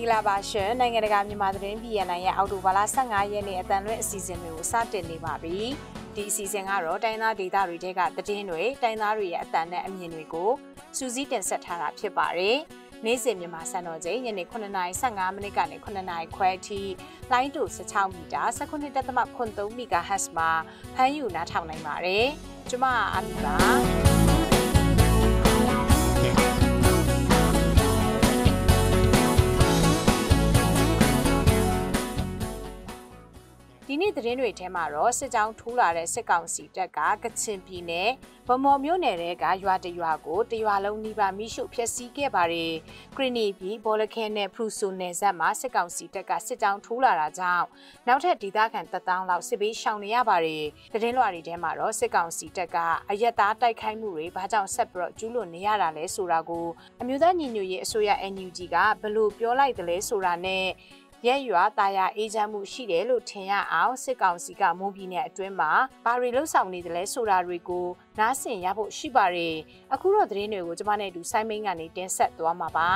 င်္ဂလာပါရှင်နိုင်ငံတကာမြန်မာသတင်း BNN ရဲ့အော်တိုဘာလ15ရက်နေ့အတန်လွင့်အစီအစဉ်တွေကိုစတင်နေပါပြီဒီအစီအစဉ်ကတော့တိုင်းသားဒေသတွေတဲကသတင်းတွေတိုင်းသားတွေရဲ့အတန်နဲ့အမြင်တွေကိုစူးစီးတင်ဆက်ထားတာဖြစ်ပါတယ်နေ့စဉ်မြန်မာစံတော်ချိန်ညနေ9:55မိနစ်ကနေ9:00ခွဲအထိလိုင်းတူ16မီတာ19.83 MHz မှာဖမ်းယူနားထောင်နိုင်ပါတယ်ကျွန်မအာမီပါနေ့သတင်းတွေထဲမှာတော့စစ်ကြောင်းထိုးလာတဲ့စစ်ကောင်စီတပ်ကကချင်ပြည်နယ်ဗမော်မြို့နယ်တဲကရွာတရွာကိုတရွာလုံးနှိပါမိရှုဖျက်ဆီးခဲ့ပါတယ်။ခရီနီပြည်ဘောလခဲနဲ့ဖရူဆူနယ်ဆက်မှာစစ်ကောင်စီတပ်ကစစ်ကြောင်းထိုးလာတာကြောင့်နောက်ထပ်ဒေသခံတပ်သားလောက်စစ်ဘေးရှောင်နေရပါတယ်။သတင်းလွှာတွေထဲမှာတော့စစ်ကောင်စီတပ်ကအရက်သားတိုက်ခိုက်မှုတွေဘာကြောင့်ဆက်ပြီးတော့ကျူးလွန်နေရတာလဲဆိုတာကိုအမျိုးသားညီညွတ်ရေးအစိုးရ NUG ကဘယ်လိုပြောလိုက်တယ်လဲဆိုတာနဲ့ရက်ရွာတာယာအေးချမ်းမှုရှိတယ်လို့ထင်ရအောင်စစ်ကောင်စီကမွန်ပြည်နယ်အတွင်းမှာဘာတွေလှုပ်ဆောင်နေတယ်လဲဆိုတာတွေကိုနားဆင်ရဖို့ရှိပါတယ်အခုတော့သတင်းတွေကိုကျွန်မနဲ့အတူဆိုင်းမင်းကနေတင်ဆက်သွားမှာပါ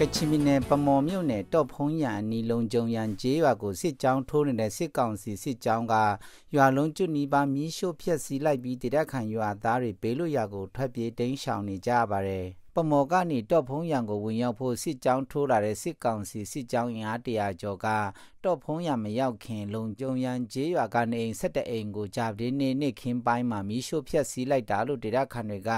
ကချင်ပြည်နယ်ပမော်မြို့နယ်တော့ဖုံးရန်အနီလုံးကြုံရန်ကျေးရွာကိုစစ်ကြောင်းထိုးနေတဲ့စစ်ကောင်စီစစ်ကြောင်းကရွာလုံးကျွနီးပါမီးရှို့ဖျက်ဆီးလိုက်ပြီးတရက်ခံရွာသားတွေဘေးလွတ်ရာကိုထွက်ပြေးတိမ်းရှောင်နေကြပါတယ်။ပမောကနေတော့ဖုံးရံကိုဝင်ရောက်ဖို့စစ်ကြောင်းထိုးလာတဲ့စစ်ကောင်စီစစ်ကြောင်းအင်အားတရာကျော်ကတော့ဖုံးရံမရောက်ခင်လုံကြုံရန်ဂျေးရွာကနေအိမ်ဆက်တဲ့အိမ်ကိုဂျာပတင်းနေနေခင်းပိုင်းမှာမီးရှို့ဖျက်ဆီးလိုက်တာလို့ဒေတာခန်တွေက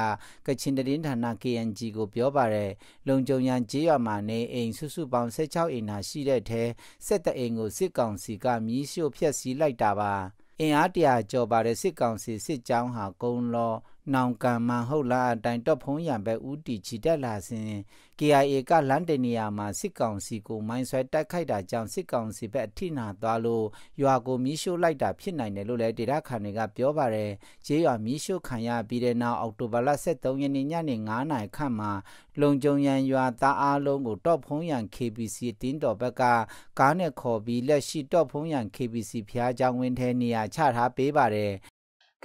ကချင်တရင်ဌာန KNG ကိုပြောပါတယ်လုံကြုံရန်ဂျေးရွာမှာနေအိမ်စုစုပေါင်း16အိမ်သာရှိတဲ့အထက်ဆက်တဲ့အိမ်ကိုစစ်ကောင်စီကမီးရှို့ဖျက်ဆီးလိုက်တာပါအင်အားတရာကျော်ပါတဲ့စစ်ကောင်စီစစ်ကြောင်းဟာကုန်းလောနောင်ကံမဟုတ်လားအတိုင်းတော့ဖုံးရံပဲဥတီချီတက်လာစဉ် KIA ကလန်တနေရာမှာစစ်ကောင်စီကိုမိုင်းဆွဲတိုက်ခိုက်တာကြောင့်စစ်ကောင်စီဘက်အထိနာသွားလို့ရွာကိုမီးရှို့လိုက်တာဖြစ်နိုင်တယ်လို့လည်းဒေတာခန်တွေကပြောပါတယ်။ကျေးရွာမီးရှို့ခံရပြီးတဲ့နောက်အောက်တိုဘာလ23ရက်နေ့ညနေ9နာရီခန့်မှာလုံကြုံရန်ရွာသားအားလုံးကိုတော့ဖုံးရံ KBC တင်းတော်ဘက်ကကားနဲ့ခေါ်ပြီးလက်ရှိတော့ဖုံးရံ KBC ဖျားကြောင်ဝင်းထဲနေရာချထားပေးပါတယ်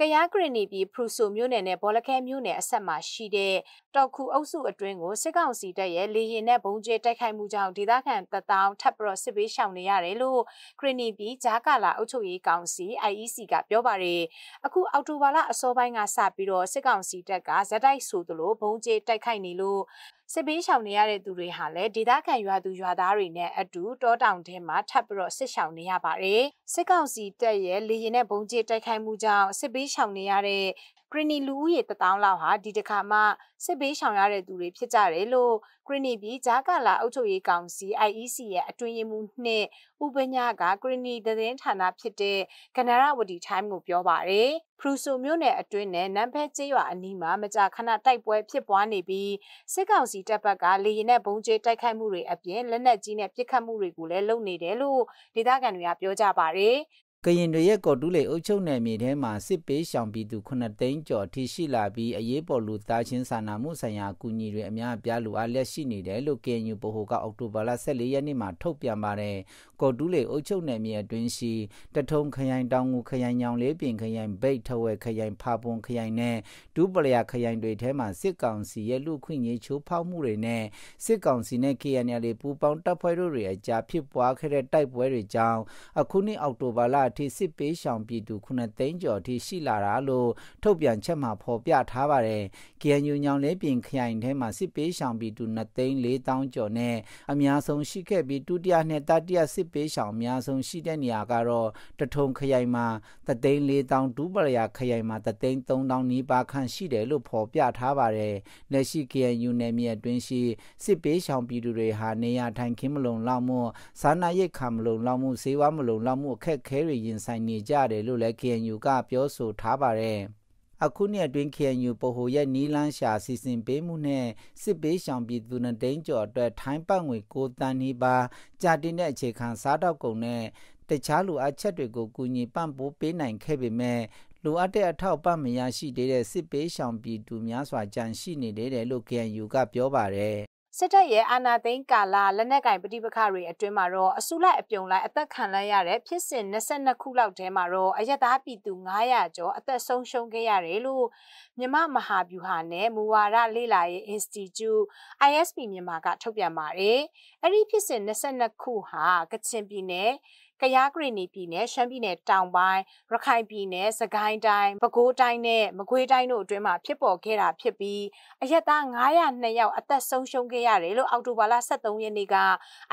ကရားဂရနီပြည်ဖရူဆိုမြို့နယ်နဲ့ဘောလခဲမြို့နယ်အဆက်မှာရှိတဲ့တောက်ခုအုပ်စုအတွင်းကိုစစ်ကောင်စီတပ်ရဲ့လေရင်နဲ့ဘုံကျဲတိုက်ခိုက်မှုကြောင့်ဒေသခံတပ်သားထပ်ပြီးစစ်ပေးရှောင်နေရတယ်လို့ဂရနီပြည်ဂျာကာလာအုပ်ချုပ်ရေးကောင်စီ IEC ကပြောပါတယ်အခုအောက်တိုဘာလအစောပိုင်းကစပြီးတော့စစ်ကောင်စီတပ်ကဇက်တိုက်ဆိုသလိုဘုံကျဲတိုက်ခိုက်နေလို့စစ်ဘေးရှောင်နေရတဲ့သူတွေဟာလည်းဒေသခံရွာသူရွာသားတွေနဲ့အတူတောတောင်ထဲမှာထပ်ပြီးတော့စစ်ရှောင်နေရပါတယ်စစ်ကောင်စီတပ်ရဲ့လေရင်နဲ့ဘုံကျတိုက်ခိုက်မှုကြောင့်စစ်ဘေးရှောင်နေရတဲ့ဂရနီလူဦးရေတထောင်လောက်ဟာဒီတစ်ခါမှစစ်ဘေးရှောင်ရတဲ့သူတွေဖြစ်ကြတယ်လို့ဂရနီပြည်ဂျာကာလာအုပ်ချုပ်ရေးကောင်စီ IEC ရဲ့အတွင်းရေးမှူးနှစ်ဥပညာကဂရနီသတင်းဌာနဖြစ်တဲ့ကနရဝတီ time ကိုပြောပါတယ်။ဖရူဆိုမြို့နယ်အတွင်းနဲ့နမ်ဖဲကျေးရွာအနီးမှာမကြာခဏတိုက်ပွဲဖြစ်ပွားနေပြီးစစ်ကောင်စီတပ်ဘက်ကလေရင်နဲ့ဘုံကျဲတိုက်ခိုက်မှုတွေအပြင်လက်နက်ကြီးနဲ့ပစ်ခတ်မှုတွေကိုလည်းလုပ်နေတယ်လို့ဒေသခံတွေကပြောကြပါတယ်။ကရင်တွေရဲ့ကော်တူးလေအုပ်ချုပ်နယ်မြေထဲမှာစစ်ပေးရှောင်ပြည်သူ9သိန်းကျော်ထိရှိလာပြီးအရေးပေါ်လူသားချင်းစာနာမှုဆိုင်ရာအကူအညီတွေအများအပြားလိုအပ်လျက်ရှိနေတယ်လို့ KNU ဗဟိုကအောက်တိုဘာလ14ရက်နေ့မှာထုတ်ပြန်ပါတယ်။ကော်တူးလေအုပ်ချုပ်နယ်မြေအတွင်းရှိတထုံခရိုင်တောင်ငူခရိုင်ညောင်လေးပင်ခရိုင်ဘိတ်ထဝဲခရိုင်ဖာပွန်ခရိုင်နဲ့ဒူးပလျာခရိုင်တွေထဲမှာစစ်ကောင်စီရဲ့လူခွင့်ရေးချိုးဖောက်မှုတွေနဲ့စစ်ကောင်စီနဲ့ KNL ပူးပေါင်းတပ်ဖွဲ့တို့တွေအကြားဖြစ်ပွားခဲ့တဲ့တိုက်ပွဲတွေကြောင့်အခုနှစ်အောက်တိုဘာလအထိစစ်ပေးရှောင်ပြည်သူ9သိန်းကျော်အထိရှိလာတာလို့ထုတ်ပြန်ချက်မှာဖော်ပြထားပါတယ်။ KNU ညောင်လေးပင်ခရိုင်ထဲမှာစစ်ပေးရှောင်ပြည်သူ9သိန်း4တောင်းကျော်နဲ့အများဆုံးရှိခဲ့ပြီးဒုတိယနဲ့တတိယစစ်ပေးရှောင်အများဆုံးရှိတဲ့နေရာကတော့တထုံခရိုင်မှာသသိန်း4တောင်းဒူပရယာခရိုင်မှာသသိန်း3တောင်းနီးပါးခန့်ရှိတယ်လို့ဖော်ပြထားပါတယ်။လက်ရှိ KNU နယ်မြေအတွင်းရှိစစ်ပေးရှောင်ပြည်သူတွေဟာနေရာထိုင်ခင်းမလုံလောက်မှု၊စာနာရိတ်ခါမလုံလောက်မှု၊ဈေးဝါမလုံလောက်မှုအခက်အခဲတွေရင်ဆိုင်နေကြတယ်လို့လည်း KNU ကပြောဆိုထားပါတယ်။အခုနှစ်အတွင်း KNU ပဟိုရဲ့နီလန်းရှာစီစဉ်ပေးမှုနဲ့စစ်ပေးဆောင်ပြည်သူနဲ့တိန်ကျော်အတွက်ထိုင်းပတ်ငွေ6တန်နီးပါးကြာတင်တဲ့အခြေခံစားတောက်ကုန်နဲ့တခြားလူအချက်တွေကိုကူညီပံ့ပိုးပေးနိုင်ခဲ့ပေမဲ့လိုအပ်တဲ့အထောက်ပံ့မရရှိသေးတဲ့စစ်ပေးဆောင်ပြည်သူများစွာကြန့်ရှိနေတယ်လို့ KNU ကပြောပါတယ်စစ်တပ်ရဲ့အာဏာသိမ်းကာလလက်နက်ကင်ပဋိပက္ခတွေအတွင်းမှာတော့အစုလိုက်အပြုံလိုက်အသက်ခံလိုက်ရတဲ့ဖြစ်စဉ်22ခုလောက်ထဲမှာတော့အရက်သားပြည်သူ900ကျော်အသက်ဆုံးရှုံးခဲ့ရတယ်လို့မြမမဟာဗျူဟာနဲ့မူဝါဒလေ့လာရေး Institute ISP မြန်မာကထုတ်ပြန်ပါတယ်။အဲ့ဒီဖြစ်စဉ်22ခုဟာကချင်ပြည်နယ်ကယားကရင်ပြည်နယ်ရှမ်းပြည်နယ်တောင်ပိုင်းရခိုင်ပြည်နယ်စကိုင်းတိုင်းပဲခူးတိုင်းနဲ့မကွေးတိုင်းတို့အတွင်းမှာဖြစ်ပေါ်ခဲ့တာဖြစ်ပြီးအရက်သား902ယောက်အသက်ဆုံးရှုံးခဲ့ရတယ်လို့အောက်တိုဘာလ23ရက်နေ့က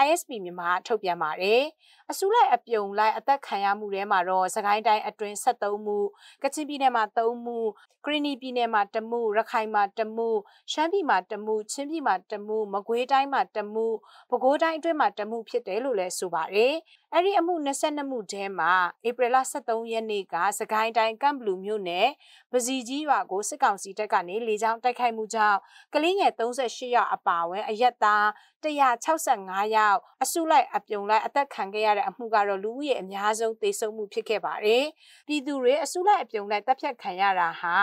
ISP မြန်မာထုတ်ပြန်ပါတယ်။အစုလိုက်အပြုံလိုက်အသက်ခံရမှုထဲမှာတော့စကိုင်းတိုင်းအတွင်း73မှုကချင်ပြည်နယ်မှာ3မှုကရင်ပြည်နယ်မှာ1မှုရခိုင်မှာ1မှုရှမ်းပြည်မှာ1မှုချင်းပြည်မှာ1မှုမကွေးတိုင်းမှာ1မှုပဲခူးတိုင်းအတွင်းမှာ1မှုဖြစ်တယ်လို့လည်းဆိုပါတယ်။အဲ့ဒီအမှု22မှုထဲမှာဧပြီလ23ရက်နေ့ကစကိုင်းတိုင်းကမ်ဘလူမြို့နယ်ပစီကြီးရွာကိုစစ်ကောင်စီတပ်ကနေလေကြောင်းတိုက်ခိုက်မှုကြောင့်ကလေးငယ်38ယောက်အပါအဝင်အရက်သား165ယောက်အစုလိုက်အပြုံလိုက်အသက်ခံခဲ့ရတဲ့အမှုကတော့လူဦးရေအများဆုံးသေဆုံးမှုဖြစ်ခဲ့ပါတယ်။ပြည်သူတွေအစုလိုက်အပြုံလိုက်တပ်ဖြတ်ခံရတာဟာ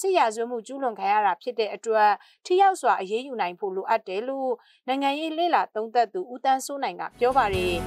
စစ်ရာဇဝတ်မှုကျူးလွန်ခံရတာဖြစ်တဲ့အတွက်ထိရောက်စွာအရေးယူနိုင်ဖို့လိုအပ်တယ်လို့နိုင်ငံရေးလေလာသုံးသပ်သူဦးတန်းစိုးနိုင်က ပြောပါတယ်။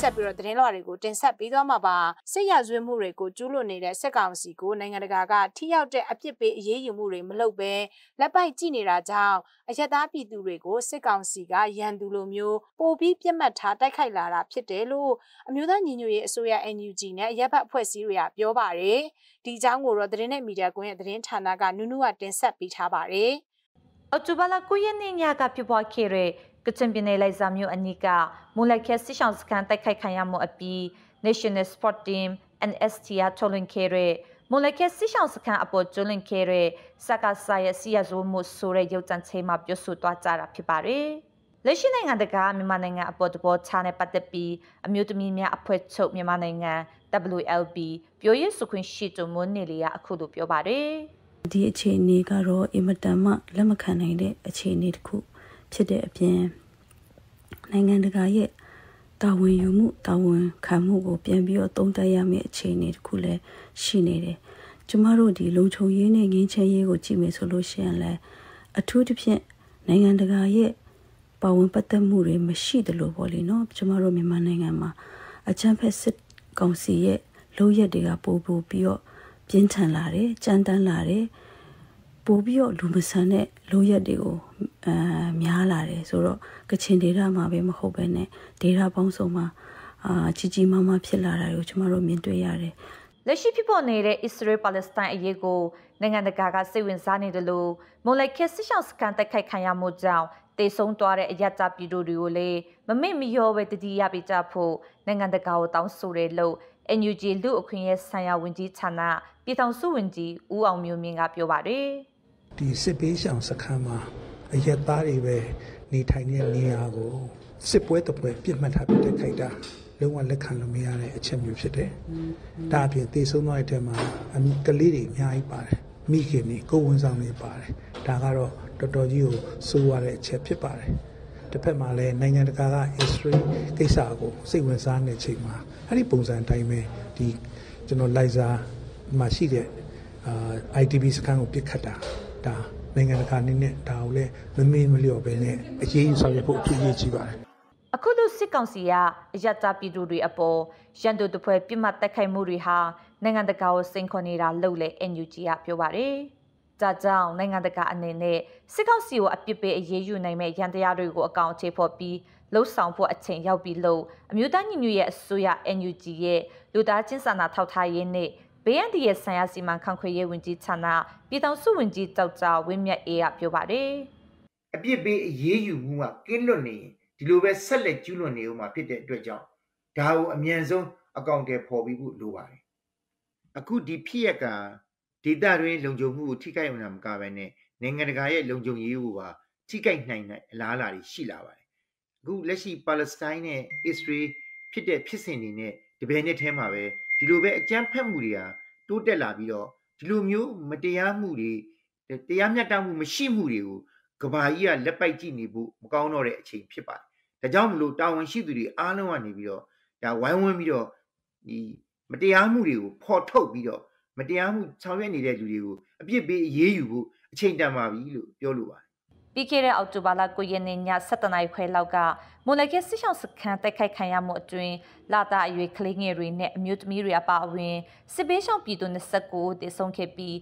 ဆက်ပြီးတော့သတင်းလွှာတွေကိုတင်ဆက်ပေးသွားမှာပါစစ်ရဆွေးမှုတွေကိုကျူးလွန်နေတဲ့စစ်ကောင်စီကိုနိုင်ငံတကာကထိရောက်တဲ့အပြစ်ပေးအရေးယူမှုတွေမလုပ်ဘဲလက်ပိုက်ကြည့်နေတာကြောင့်အယက်သားပြည်သူတွေကိုစစ်ကောင်စီကရန်သူလိုမျိုးပိုပြီးပြစ်မှတ်ထားတိုက်ခိုက်လာတာဖြစ်တယ်လို့အမျိုးသားညီညွတ်ရေးအစိုးရ NUG နဲ့ရပ်ဘက်အဖွဲ့အစည်းတွေကပြောပါတယ်ဒီအကြောင်းကိုတော့သတင်းနဲ့မီဒီယာကွင်းရဲ့သတင်းဌာနကနူးနူးကတင်ဆက်ပေးထားပါတယ်အော်တိုဘာလ9ရက်နေ့ညကပြပွားခဲ့တဲ့ကချင်ပြည်နယ်လိုက်စာမျိုးအနီးကမူလခဲစစ်ဆောင်စခန်းတိုက်ခိုက်ခံရမှုအပြီး National Sport Team NSTR ထုတ်လွှင့်ခဲ့တဲ့မွန်လခဲစစ်ဆောင်စခန်းအပေါ်ကျွလွင့်ခဲ့တဲ့စကားဆာရဲ့စီရဇိုးမှုဆိုတဲ့ရုပ်တံချိန်မှာပြောဆိုသွားကြတာဖြစ်ပါတယ်။လက်ရှိနိုင်ငံတကာမြန်မာနိုင်ငံအပေါ်သဘောချတဲ့ပတ်သက်ပြီးအမျိုးသမီးများအဖွဲ့ချုပ်မြန်မာနိုင်ငံ WLB ပြောရေးဆိုခွင့်ရှိသူမွန်နေလီကအခုလိုပြောပါတယ်။ဒီအခြေအနေကတော့အင်မတန်မှလက်မခံနိုင်တဲ့အခြေအနေတစ်ခု။ဖြစ်တဲ့အပြင်နိုင်ငံတကာရဲ့တာဝန်ယူမှုတာဝန်ခံမှုကိုပြန်ပြီးတော့သုံးသပ်ရမယ့်အခြေအနေတစ်ခုလည်းရှိနေတယ်။ကျမတို့ဒီလုံခြုံရေးနဲ့ငင်းချဲရေးကိုကြည့်မယ်ဆိုလို့ရှိရင်လည်းအထူးသဖြင့်နိုင်ငံတကာရဲ့ပါဝင်ပတ်သက်မှုတွေမရှိတယ်လို့ပေါ့လေနော်။ကျမတို့မြန်မာနိုင်ငံမှာအချမ်းဖက်စစ်ကောင်စီရဲ့လုံရက်တွေက ပို့ပို့ပြီးတော့ပြင်းထန်လာတယ်၊ကြမ်းတမ်းလာတယ်။ပို့ပြီးတော့လူမဆန်တဲ့လုံရက်တွေကိုအာများလာတယ်ဆိုတော့ကချင်ဒေတာမှာပဲမဟုတ်ပဲနဲ့ဒေတာပေါင်းစုံမှာအာကြီးကြီးမားမားဖြစ်လာတာကိုကျွန်တော်တို့မြင်တွေ့ရတယ်လက်ရှိဖြစ်ပေါ်နေတဲ့အစ္စရေးပါလက်စတိုင်းအရေးကိုနိုင်ငံတကာကစိတ်ဝင်စားနေတယ်လို့မွန်လိုက်ခက်စစ်ရှောင်းစကန်တိုက်ခိုက်ခံရမှုကြောင့်တေဆုံးသွားတဲ့အရကြပြည်သူတွေကိုလည်းမမေ့မလျော့ပဲတတိယပြကြဖို့နိုင်ငံတကာကိုတောင်းဆိုတယ်လို့ NUG လူအခွင့်အရေးဆိုင်ရာဝန်ကြီးဌာနပြည်ထောင်စုဝန်ကြီးဦးအောင်မျိုးမြင့်ကပြောပါတယ်ဒီစစ်ပေးရှောင်စခန်းမှာအယက်သားတွေပဲနေထိုင်တဲ့နေရာကိုစစ်ပွဲတပွဲပြစ်မှတ်ထားပြတဲ့ခိုက်တာလုံးဝလက်ခံလို့မရတဲ့အချက်မျိုးဖြစ်တယ်။ဒါအပြင်သေဆုံးသွားတဲ့အထက်မှာအမိကလေးတွေအများကြီးပါတယ်။မိခင်တွေကိုဝန်ဆောင်တွေပါတယ်။ဒါကတော့တော်တော်ကြီးကိုစိုးရတဲ့အချက်ဖြစ်ပါတယ်။တစ်ဖက်မှာလည်းနိုင်ငံတကာက history ကိစ္စကိုစိတ်ဝင်စားနေချိန်မှာအဲ့ဒီပုံစံအတိုင်းပဲဒီကျွန်တော်လိုက်စားမှာရှိတဲ့အာ ITB စခန်းကိုပြစ်ခတ်တာဒါနိုင်ငံတကာအနေနဲ့ဒါကိုလည်းမမေ့မလျော့ပဲနဲ့အရေးယူဆောင်ရွက်ဖို့အထူးကြီးကြီးပါတယ်အခုလိုစစ်ကောင်စီကအယက်တာပြည်သူတွေအပေါ်ရန်သူတပွဲပြစ်မှတ်တိုက်ခိုက်မှုတွေဟာနိုင်ငံတကာကိုစိန်ခေါ်နေတာလို့လည်း NUG ကပြောပါတယ်။ဒါကြောင့်နိုင်ငံတကာအနေနဲ့စစ်ကောင်စီကိုအပြစ်ပေးအရေးယူနိုင်မဲ့ရန်တရားတွေကိုအကောင်အထည်ဖော်ပြီးလှုပ်ဆောင်ဖို့အချိန်ရောက်ပြီလို့အမျိုးသားညီညွတ်ရေးအစိုးရ NUG ရဲ့လူသားချင်းစာနာထောက်ထားရေးနဲ့ဘေးအန္တရာယ်ဆိုင်ရာစီမံခန့်ခွဲရေးဝန်ကြီးဌာနပြည်ထောင်စုဝန်ကြီးတောက်တာဝင်းမြတ်အေးကပြောပါတယ်။အပြစ်ပေးအရေးယူမှုကကင်းလွတ်နေရင်ဒီလိုပဲဆက်လက်ကျူးလွန်နေဦးမှာဖြစ်တဲ့အတွက်ကြောင့်ဒါကိုအမြန်ဆုံးအကောင့်တွေပေါ်ပြီးဖို့လိုပါတယ်။အခုဒီဖြစ်ရက်ကဒေတာတွင်လုံခြုံမှုကိုထိခိုက်မှမကဘဲနဲ့နိုင်ငံတကာရဲ့လုံခြုံရေးကိုပါထိခိုက်နိုင်တဲ့အလားအလာတွေရှိလာပါတယ်။အခုလက်ရှိပါလက်စတိုင်းနဲ့အစ္စရေးဖြစ်တဲ့ဖြစ်စဉ်တွေနဲ့တပည့်နှစ်ထဲမှာပဲဒီလိုပဲအကြမ်းဖက်မှုတွေဟာတိုးတက်လာပြီးတော့ဒီလိုမျိုး မတရားမှုတွေတရားမျှတမှုမရှိမှုတွေကိုကဘာကြီးကလက်ပိုက်ကြည့်နေဖို့မကောင်းတော့တဲ့အချိန်ဖြစ်ပါတယ်။ဒါကြောင့်မလို့တာဝန်ရှိသူတွေအားလုံးကနေပြီးတော့ဒါဝိုင်းဝန်းပြီးတော့ဒီမတရားမှုတွေကိုဖော်ထုတ်ပြီးတော့မတရားမှုဆောင်ရွက်နေတဲ့လူတွေကိုအပြစ်ပေးအေးအေးယူဖို့အချိန်တန်ပါပြီလို့ပြောလိုပါတယ်ပြီးခဲ့တဲ့အောက်တိုဘာလ9ရက်နေ့ည7:00နာရီခွဲလောက်ကမွန်လကဲစစ်ဆောင်စခန်းတိုက်ခိုက်ခံရမှုအတွင်းလာတာအရွယ်ကလေးငယ်တွေနဲ့အမျိုးသမီးတွေအပါအဝင်စစ်ပေးဆောင်ပြည်သူ29ဦးတေဆုံးခဲ့ပြီး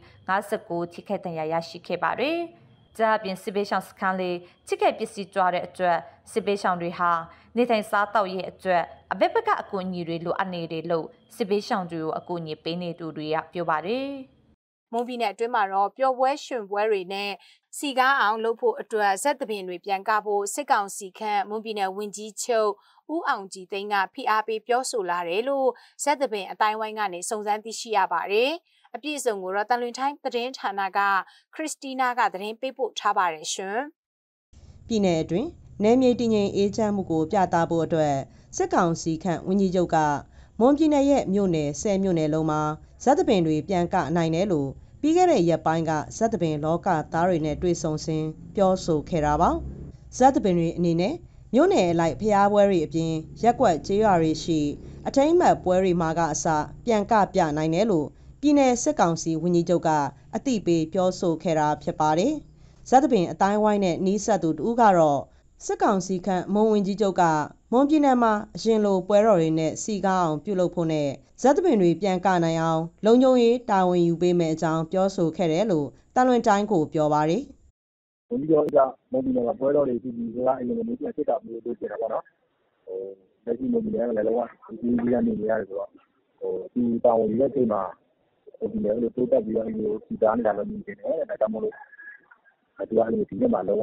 59ထိခိုက်ဒဏ်ရာရရှိခဲ့ပါတယ်။ကြားပြင်စစ်ပေးဆောင်စခန်းလေးထိခိုက်ပစ္စည်းကြွားတဲ့အတွက်စစ်ပေးဆောင်တွေဟာနေထိုင်စားတောက်ရဲ့အတွက်အဘက်ဘက်ကအကူအညီတွေလိုအပ်နေတယ်လို့စစ်ပေးဆောင်တွေကိုအကူအညီပေးနေသူတွေကပြောပါတယ်။မုံပြည်နယ်အတွင်းမှာတော့ပျော်ပွဲရှင်ပွဲတွေနဲ့စီကားအောင်လုပ်ဖို့အတွက်ဇက်သပင်တွေပြန်ကဖို့စစ်ကောင်စီခန့်မွန်ပြည်နယ်ဝန်ကြီးချုပ်ဦးအောင်ကြည်သိန်းကဖိအားပေးပြောဆိုလာတယ်လို့ဇက်သပင်အတိုင်းဝိုင်းကနေစုံစမ်းသိရှိရပါတယ်။အပြည့်အစုံကိုတော့တန်လွင်တိုင်းသတင်းဌာနကခရစ်စတီနာကသတင်းပေးပို့ထားပါတယ်ရှင်။ပြည်နယ်အတွင်းနယ်မြေတည်ငြိမ်အေးချမ်းမှုကိုပြသဖို့အတွက်စစ်ကောင်စီခန့်ဝန်ကြီးချုပ်ကမွန်ပြည်နယ်ရဲ့မြို့နယ်၁၀မြို့နယ်လုံးမှာဇက်သပင်တွေပြန်ကအနိုင်တယ်လို့ပြီးခဲ့တဲ့ရက်ပိုင်းကဇက်တပင်လောကသားတွေနဲ့တွေ့ဆုံစဉ်ပြောဆိုခဲ့တာပါဇက်တပင်တွေအနေနဲ့မြို့နယ်အလိုက်ဖျားပွဲတွေအပြင်ရက်ွက်ကျေးရွာတွေရှိအထိမ့်မှတ်ပွဲတွေမှာကအစပြန်ကပြနိုင်တယ်လို့ပြည်내စစ်ကောင်စီဝန်ကြီးချုပ်ကအသိပေးပြောဆိုခဲ့တာဖြစ်ပါတယ်ဇက်တပင်အတိုင်းဝိုင်းနဲ့နီးစပ်သူတူကတော့စစ်ကောင်စီခန့်မုံဝင်ကြီးချုပ်ကမွန်ပြည်နယ်မှာအရင်လိုပွဲတော်တွေနဲ့စည်ကားအောင်ပြုလုပ်ဖို့နဲ့ဇာတ်သဘင်တွေပြန်ကနိုင်အောင် လုံခြုံရေးတာဝန်ယူပေးမယ့်အကြောင်းပြောဆိုခဲ့တယ်လို့သံလွင်တိုင်းကိုပြောပါတယ်။“ဝန်ကြီးပြောစကားအရမွန်ပြည်နယ်မှာပွဲတော်တွေစည်စည်ကားကားအရင်လိုမျိုးပြန်ဖြစ်လာဖို့လိုချင်တယ်ပေါ့နော်။လက်ရှိမွန်ပြည်နယ်ကလည်းလုံးဝအကြွေးကြီးတန်းနေနေရတယ်ဆိုတော့သူတာဝန်ယူတဲ့အချိန်မှာမွန်ပြည်နယ်တိုးတက်ပြီးတော့အဲလိုမျိုးစည်ကားနေတာလည်းမြင်ချင်တယ်။ဒါကြောင့်မို့လို့သူကဒီနှစ်မှာလုံး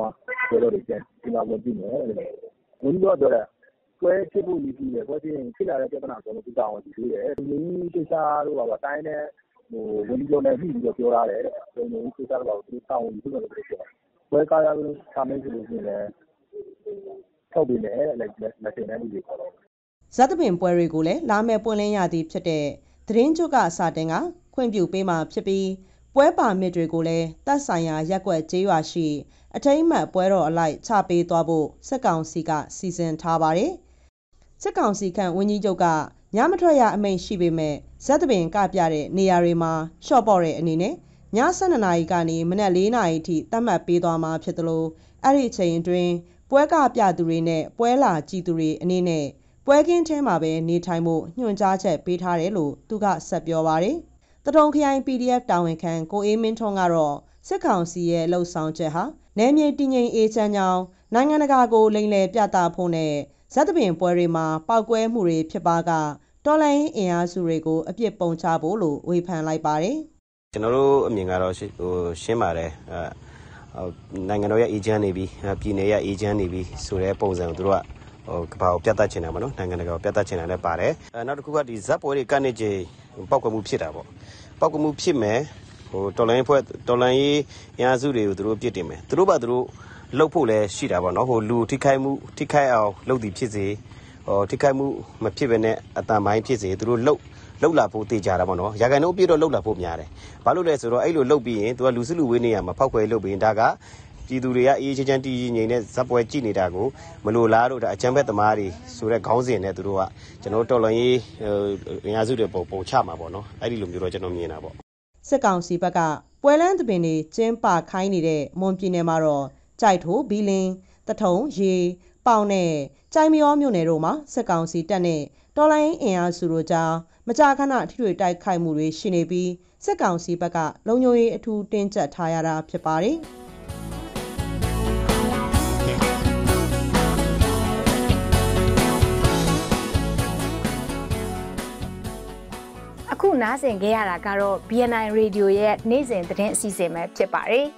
ဝပွဲတော်တွေပြန်ကျင်းပခွင့်ပြုမယ်တဲ့။ဝန်ကြီးပြောတာပြောတယ်ပွဲဖြစ်ဖို့အရေးကြီးတယ်။ပွဲဖြစ်ရင်ဖြစ်လာတဲ့ပြဿနာအကုန်လုံးသူတာဝန်ယူပေးတယ်။လုံခြုံရေးကိစ္စတို့ဘာတို့တိုင်းလည်းဝန်ကြီးချုပ်နဲ့ညှိပြီးတော့ပြောထားတယ်တဲ့။လုံခြုံရေးကိစ္စတို့ဘာတို့သူတို့တာဝန်ယူပေးမယ်လို့ပြောတယ်။ပွဲကားရလို့စာမိတ်ဆိုလို့ရှိရင်လည်းထုတ်ပေးမယ်တဲ့မတင်တဲ့သူတွေအကုန်လုံး။”ဇာသပင်ပွဲတွေကိုလည်းလာမယ့်ပွင့်လင်းရာသီဖြစ်တဲ့သီတင်းကျွတ်ကစတင်ကာခွင့်ပြုပေးမှာဖြစ်ပြီးပွဲပါမစ်တွေကိုလည်းသက်ဆိုင်ရာရပ်ကွက်ကျေးရွာရှိအထိမ်းအမှတ်ပွဲတော်အလိုက်ချပေးသွားဖို့စစ်ကောင်စီကစီစဉ်ထားပါတယ်။စစ်ကောင်စီခန့်ဝန်ကြီးချုပ်ကညမထွက်ရအမိန့်ရှိပေမဲ့ဇက်တပင်ကပြတဲ့နေရာတွေမှာရှော့ပေါ့တဲ့အနေနဲ့ည7:00နာရီကနေမနက်4:00နာရီထိသတ်မှတ်ပေးသွားမှာဖြစ်သလိုအဲ့ဒီအချိန်အတွင်းပွဲကပြသူတွေနဲ့ပွဲလာကြည့်သူတွေအနေနဲ့ပွဲကင်းထဲမှာပဲနေထိုင်ဖို့ညွှန်ကြားချက်ပေးထားတယ်လို့သူကဆက်ပြောပါတယ်။တတုံခရိုင် PDF တာဝန်ခံကိုအေးမင်းထွန်းကတော့စစ်ကောင်စီရဲ့လှုပ်ဆောင်ချက်ဟာနယ်မြေတည်ငြိမ်အေးချမ်းကြောင်းနိုင်ငံတကာကို လိမ်လည်ပြသဖို့နဲ့ဇက်သပင်ပွဲတွေမှာပောက်ကွဲမှုတွေဖြစ်ပါကတော်လိုင်းအင်အားစုတွေကိုအပြစ်ပုံချဖို့လို့ဝေဖန်လိုက်ပါတယ်။ကျွန်တော်တို့အမြင်ကတော့ဟိုရှင်းပါတယ်အဲနိုင်ငံတော်ရဲ့ agent နေပြီးပြည်နယ်ရဲ့ agent နေပြီးဆိုတဲ့ပုံစံကိုတို့ကဟိုကဘာကိုပြတ်တက်ချင်တာပေါ့နော်နိုင်ငံတကာကိုပြတ်တက်ချင်တာလည်းပါတယ်အဲနောက်တစ်ခုကဒီဇက်ပွဲတွေကနေချိန်ပောက်ကွယ်မှုဖြစ်တာပေါ့ပောက်ကွယ်မှုဖြစ်မယ်ဟိုတော်လိုင်းဖွဲ့တော်လိုင်းရေးအင်အားစုတွေကိုတို့ပြစ်တင်မယ်တို့ဘာတို့လှုပ်ဖို့လည်းရှိတာပေါ့နော်ဟိုလူထိခိုက်မှုထိခိုက်အောင်လှုပ်သည်ဖြစ်စေဟိုထိခိုက်မှုမဖြစ်ဘဲနဲ့အတန်ပိုင်းဖြစ်စေသူတို့လှုပ်လောက်လာဖို့တည်ကြတာပေါ့နော်ရာဂန်တို့အပြည့်တော့လောက်လာဖို့များတယ်ဘာလို့လဲဆိုတော့အဲ့လိုလောက်ပြီးရင်သူကလူစုလူဝေးနေရမှာဖောက်ခွဲလုပ်ပြီးရင်ဒါကပြည်သူတွေကအရေးချမ်းချမ်းတည်ငြိမ်တဲ့ဇက်ပွဲကြည့်နေတာကိုမလိုလားတို့ဒါအချမ်းဘက်သမားတွေဆိုတဲ့ခေါင်းစဉ်နဲ့သူတို့ကကျွန်တော်တော်လွန်ရေးအင်အားစုတွေပုံပုံချမှာပေါ့နော်အဲ့ဒီလိုမျိုးတော့ကျွန်တော်မြင်တာပေါ့စစ်ကောင်စီဘက်ကပွဲလန်းသဘင်တွေကျင်းပခိုင်းနေတဲ့မွန်ပြည်နယ်မှာတော့ကြိုက်ထိုဘီလင်းတထုံရေ ပေါင်နဲ့ကြိုင်မရောမြို့နယ်တို့မှာစစ်ကောင်စီတပ်နဲ့တော်လိုင်းအင်အားစုတို့ကြားမကြာခဏထိတွေ့တိုက်ခိုက်မှုတွေရှိနေပြီးစစ်ကောင်စီဘက်ကလုံခြုံရေးအထူးတင်းကျပ်ထားရတာဖြစ်ပါတယ်။နားဆင်ခဲ့ရတာကတော့ BNI Radio ရဲ့နေ့စဉ်သတင်းအစီအစဉ်ပဲဖြစ်ပါတယ်။